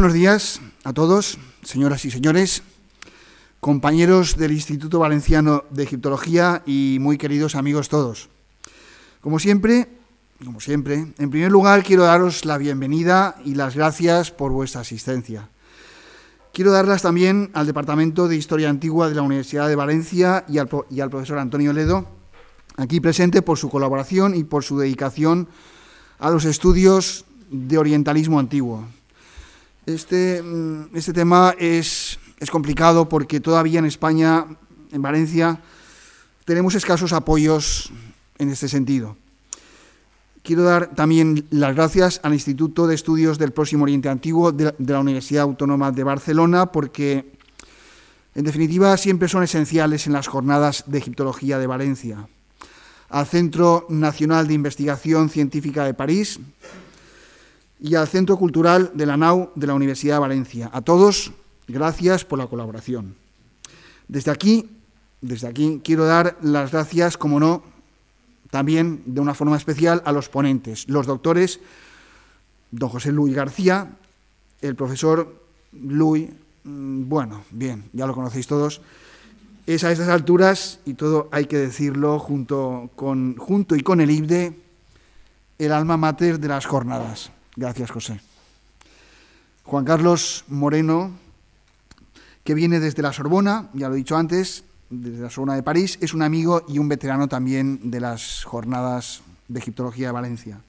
buenos días a todos, señoras y señores, compañeros del Instituto Valenciano de Egiptología y muy queridos amigos todos. Como siempre, como siempre, en primer lugar quiero daros la bienvenida y las gracias por vuestra asistencia. Quiero darlas también al Departamento de Historia Antigua de la Universidad de Valencia y al profesor Antonio Ledo, aquí presente por su colaboración y por su dedicación a los estudios de orientalismo antiguo, este, mm, este, tema es, es complicado porque todavía en España, en Valencia, tenemos escasos apoyos en este sentido. Quiero dar también las gracias al Instituto de Estudios del Próximo Oriente Antiguo de la Universidad Autónoma de Barcelona porque, en definitiva, siempre son esenciales en las jornadas de egiptología de Valencia. Al Centro Nacional de Investigación Científica de París, y al Centro Cultural de la NAU de la Universidad de Valencia. A todos, gracias por la colaboración. Desde aquí, desde aquí quiero dar las gracias, como no, también de una forma especial a los ponentes, los doctores don José Luis García, el profesor Luis, mm, bueno, bien, ya lo conocéis todos, es a estas alturas, y todo hay que decirlo, junto, con, junto y con el IBDE, el alma mater de las jornadas. Gracias, José. Juan Carlos Moreno, que viene desde la Sorbona, ya lo he dicho antes, desde la Sorbona de París, es un amigo y un veterano también de las jornadas de egiptología de Valencia.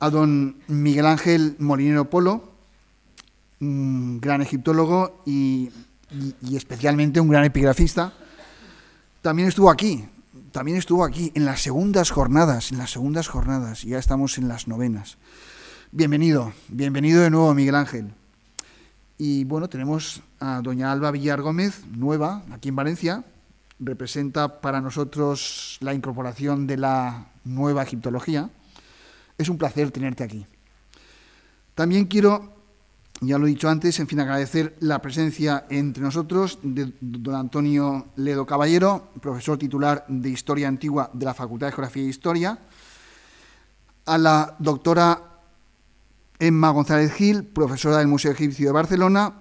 A don Miguel Ángel Molinero Polo, un gran egiptólogo y, especialmente un gran epigrafista, también estuvo aquí, también estuvo aquí en las segundas jornadas, en las segundas jornadas, ya estamos en las novenas. Bienvenido, bienvenido de nuevo, Miguel Ángel. Y bueno, tenemos a doña Alba Villar Gómez, nueva, aquí en Valencia. Representa para nosotros la incorporación de la nueva egiptología. Es un placer tenerte aquí. También quiero, ya lo he dicho antes, en fin, agradecer la presencia entre nosotros de don Antonio Ledo Caballero, profesor titular de Historia Antigua de la Facultad de Geografía e Historia, a la doctora Emma González Gil, profesora del Museo Egipcio de Barcelona,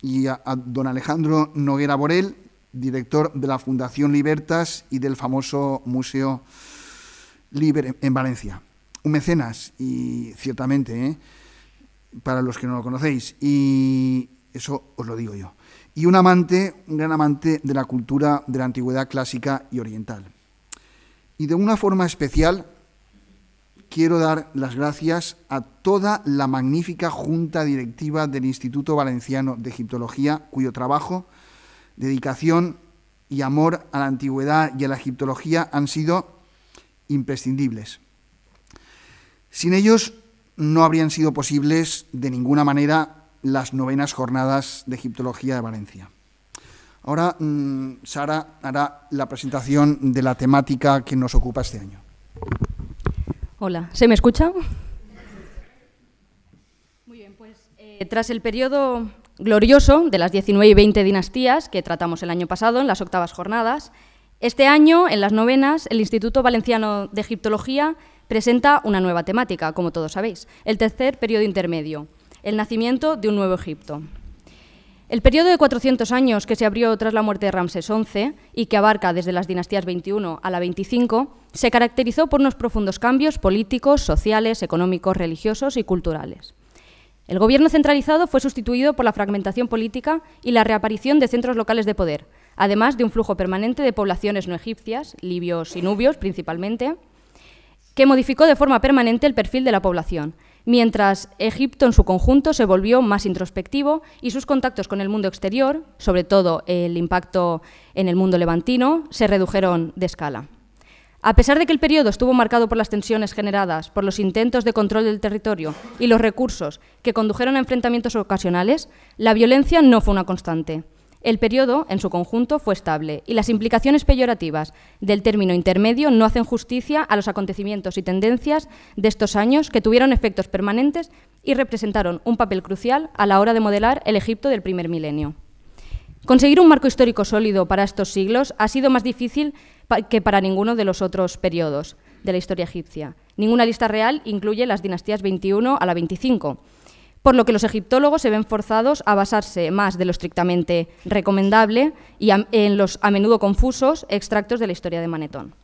y a, don Alejandro Noguera Borel, director de la Fundación Libertas y del famoso Museo Liber en Valencia. Un mecenas, y ciertamente, ¿eh? para los que no lo conocéis, y eso os lo digo yo. Y un amante, un gran amante de la cultura de la antigüedad clásica y oriental. Y de una forma especial, quiero dar las gracias a toda la magnífica junta directiva del Instituto Valenciano de Egiptología, cuyo trabajo, dedicación y amor a la antigüedad y a la egiptología han sido imprescindibles. Sin ellos no habrían sido posibles de ninguna manera las novenas jornadas de egiptología de Valencia. Ahora mm, Sara hará la presentación de la temática que nos ocupa este año. Hola, ¿se me escucha? Muy bien, pues eh, tras el periodo glorioso de las 19 y 20 dinastías que tratamos el año pasado en las octavas jornadas, este año, en las novenas, el Instituto Valenciano de Egiptología presenta una nueva temática, como todos sabéis, el tercer periodo intermedio, el nacimiento de un nuevo Egipto. El periodo de 400 años que se abrió tras la muerte de Ramsés XI y que abarca desde las dinastías 21 a la 25 se caracterizó por unos profundos cambios políticos, sociales, económicos, religiosos y culturales. El gobierno centralizado fue sustituido por la fragmentación política y la reaparición de centros locales de poder, además de un flujo permanente de poblaciones no egipcias, libios y nubios principalmente, que modificó de forma permanente el perfil de la población, mientras Egipto en su conjunto se volvió más introspectivo y sus contactos con el mundo exterior, sobre todo el impacto en el mundo levantino, se redujeron de escala. A pesar de que el periodo estuvo marcado por las tensiones generadas por los intentos de control del territorio y los recursos que condujeron a enfrentamientos ocasionales, la violencia no fue una constante. El periodo, en su conjunto, fue estable y las implicaciones peyorativas del término intermedio no hacen justicia a los acontecimientos y tendencias de estos años que tuvieron efectos permanentes y representaron un papel crucial a la hora de modelar el Egipto del primer milenio. Conseguir un marco histórico sólido para estos siglos ha sido más difícil que para ninguno de los otros periodos de la historia egipcia. Ninguna lista real incluye las dinastías 21 a la 25 por lo que los egiptólogos se ven forzados a basarse más de lo estrictamente recomendable y en los a menudo confusos extractos de la historia de Manetón.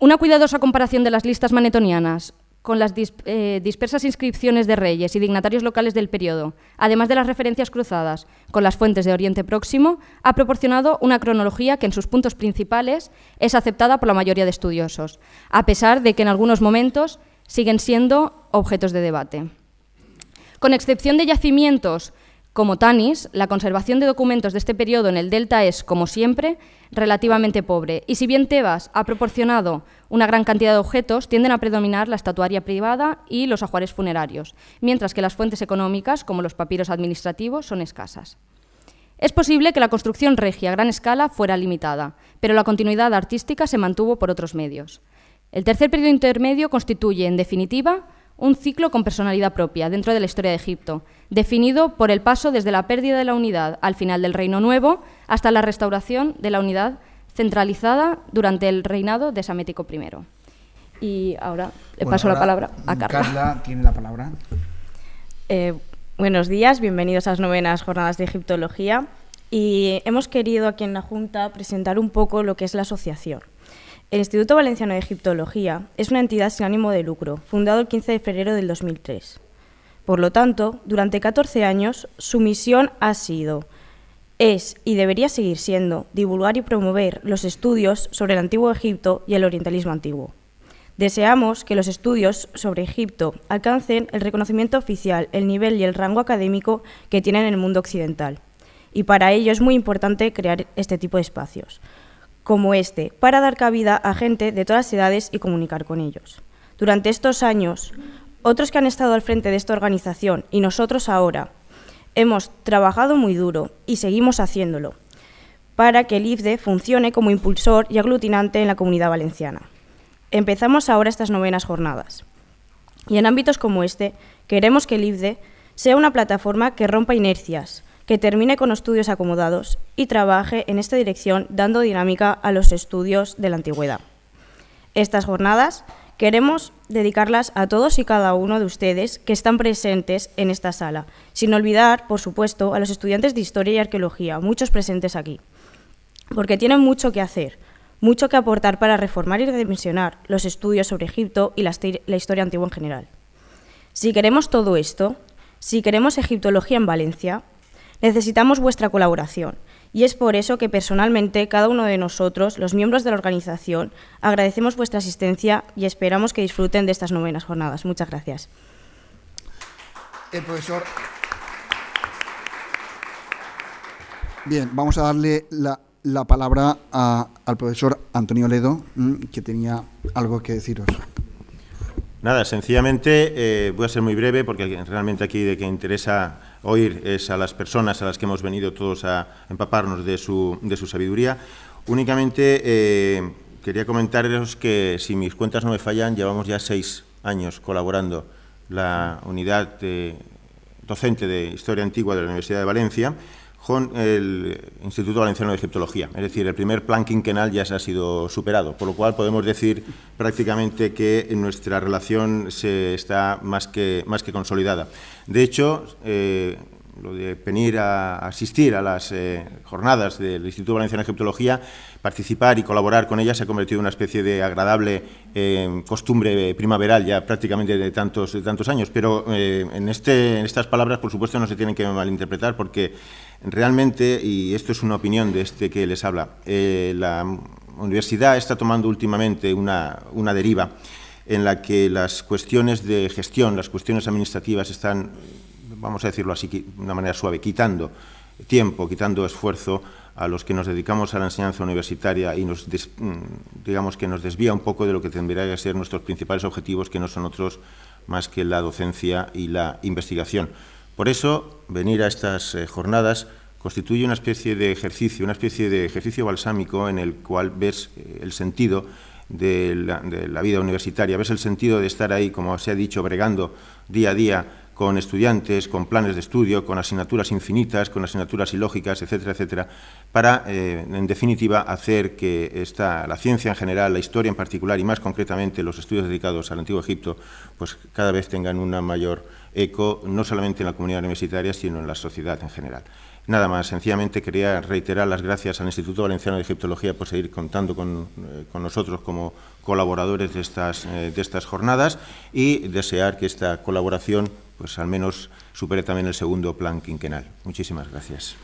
Una cuidadosa comparación de las listas manetonianas con las eh, dispersas inscripciones de reyes y dignatarios locales del periodo, además de las referencias cruzadas con las fuentes de Oriente Próximo, ha proporcionado una cronología que en sus puntos principales es aceptada por la mayoría de estudiosos, a pesar de que en algunos momentos siguen siendo objetos de debate. Con excepción de yacimientos como Tanis, la conservación de documentos de este periodo en el delta es, como siempre, relativamente pobre, y si bien Tebas ha proporcionado una gran cantidad de objetos, tienden a predominar la estatuaria privada y los ajuares funerarios, mientras que las fuentes económicas, como los papiros administrativos, son escasas. Es posible que la construcción regia a gran escala fuera limitada, pero la continuidad artística se mantuvo por otros medios. El tercer periodo intermedio constituye, en definitiva, un ciclo con personalidad propia dentro de la historia de Egipto, definido por el paso desde la pérdida de la unidad al final del Reino Nuevo hasta la restauración de la unidad centralizada durante el reinado de Samético I. Y ahora le paso la palabra a Carla. Carla tiene la palabra. Eh, buenos días, bienvenidos a las novenas jornadas de egiptología. Y hemos querido aquí en la Junta presentar un poco lo que es la asociación. El Instituto Valenciano de Egiptología es una entidad sin ánimo de lucro, fundado el 15 de febrero del 2003. Por lo tanto, durante 14 años, su misión ha sido, es y debería seguir siendo, divulgar y promover los estudios sobre el antiguo Egipto y el orientalismo antiguo. Deseamos que los estudios sobre Egipto alcancen el reconocimiento oficial, el nivel y el rango académico que tienen en el mundo occidental. Y para ello es muy importante crear este tipo de espacios como este, para dar cabida a gente de todas las edades y comunicar con ellos. Durante estos años, otros que han estado al frente de esta organización y nosotros ahora, hemos trabajado muy duro y seguimos haciéndolo para que el IFDE funcione como impulsor y aglutinante en la comunidad valenciana. Empezamos ahora estas novenas jornadas. Y en ámbitos como este, queremos que el IFDE sea una plataforma que rompa inercias, que termine con estudios acomodados y trabaje en esta dirección dando dinámica a los estudios de la antigüedad. Estas jornadas queremos dedicarlas a todos y cada uno de ustedes que están presentes en esta sala, sin olvidar, por supuesto, a los estudiantes de Historia y Arqueología, muchos presentes aquí, porque tienen mucho que hacer, mucho que aportar para reformar y redimensionar los estudios sobre Egipto y la, la historia antigua en general. Si queremos todo esto, si queremos egiptología en Valencia, Necesitamos vuestra colaboración y es por eso que personalmente cada uno de nosotros, los miembros de la organización, agradecemos vuestra asistencia y esperamos que disfruten de estas novenas jornadas. Muchas gracias. El eh, profesor. Bien, vamos a darle la, palabra al profesor Antonio Ledo, mm, que tenía algo que deciros. Nada, sencillamente eh, voy a ser muy breve porque realmente aquí de que interesa oír es a las personas a las que hemos venido todos a empaparnos de su, de su sabiduría. Únicamente eh, quería comentaros que, si mis cuentas no me fallan, llevamos ya seis años colaborando la unidad docente de Historia Antigua de la Universidad de Valencia con el Instituto Valenciano de Egiptología. Es decir, el primer plan quinquenal ya se ha sido superado, por lo cual podemos decir prácticamente que nuestra relación se está más que, más que consolidada. De hecho, eh, lo de venir a asistir a las eh, jornadas del Instituto Valenciano de Egiptología, participar y colaborar con ellas se ha convertido en una especie de agradable eh, costumbre primaveral ya prácticamente de tantos, tantos años. Pero eh, en, este, en estas palabras, por supuesto, no se tienen que malinterpretar porque realmente, y esto es una opinión de este que les habla, la universidad está tomando últimamente una, una deriva en la que las cuestiones de gestión, las cuestiones administrativas están vamos a decirlo así, de una manera suave, quitando tiempo, quitando esfuerzo a los que nos dedicamos a la enseñanza universitaria y nos mm, digamos que nos desvía un poco de lo que tendría que ser nuestros principales objetivos, que no son otros más que la docencia y la investigación. Por eso, venir a estas eh, jornadas constituye una especie de ejercicio, una especie de ejercicio balsámico en el cual ves eh, el sentido de la, de la vida universitaria, ves el sentido de estar ahí, como se ha dicho, bregando día a día con estudiantes, con planes de estudio, con asignaturas infinitas, con asignaturas ilógicas, etcétera, etcétera, para, eh, en definitiva, hacer que esta, la ciencia en general, la historia en particular y más concretamente los estudios dedicados al Antiguo Egipto, pues cada vez tengan una mayor eco, no solamente en la comunidad universitaria, sino en la sociedad en general. Nada más, sencillamente quería reiterar las gracias al Instituto Valenciano de Egiptología por seguir contando con, eh, nosotros como colaboradores de estas, eh, de estas jornadas y desear que esta colaboración pues al menos supere también el segundo plan quinquenal. Muchísimas gracias.